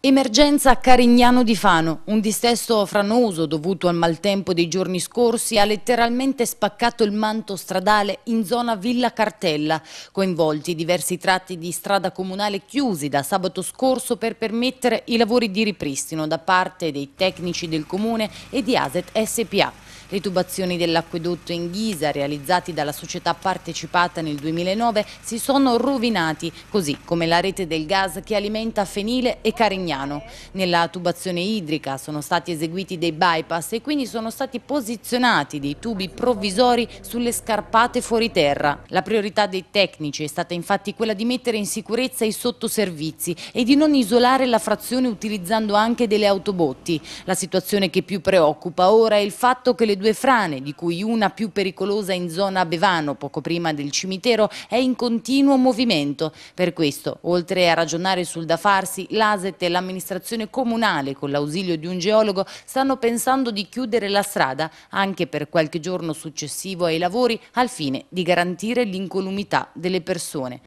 Emergenza Carignano di Fano, un distesto franoso dovuto al maltempo dei giorni scorsi ha letteralmente spaccato il manto stradale in zona Villa Cartella, coinvolti diversi tratti di strada comunale chiusi da sabato scorso per permettere i lavori di ripristino da parte dei tecnici del comune e di ASET SPA. Le tubazioni dell'acquedotto in Ghisa, realizzati dalla società partecipata nel 2009, si sono rovinati, così come la rete del gas che alimenta Fenile e Carignano. Nella tubazione idrica sono stati eseguiti dei bypass e quindi sono stati posizionati dei tubi provvisori sulle scarpate fuori terra. La priorità dei tecnici è stata infatti quella di mettere in sicurezza i sottoservizi e di non isolare la frazione utilizzando anche delle autobotti. La situazione che più preoccupa ora è il fatto che le due frane, di cui una più pericolosa in zona Bevano, poco prima del cimitero, è in continuo movimento. Per questo, oltre a ragionare sul da farsi, l'ASET e l'amministrazione comunale, con l'ausilio di un geologo, stanno pensando di chiudere la strada anche per qualche giorno successivo ai lavori al fine di garantire l'incolumità delle persone.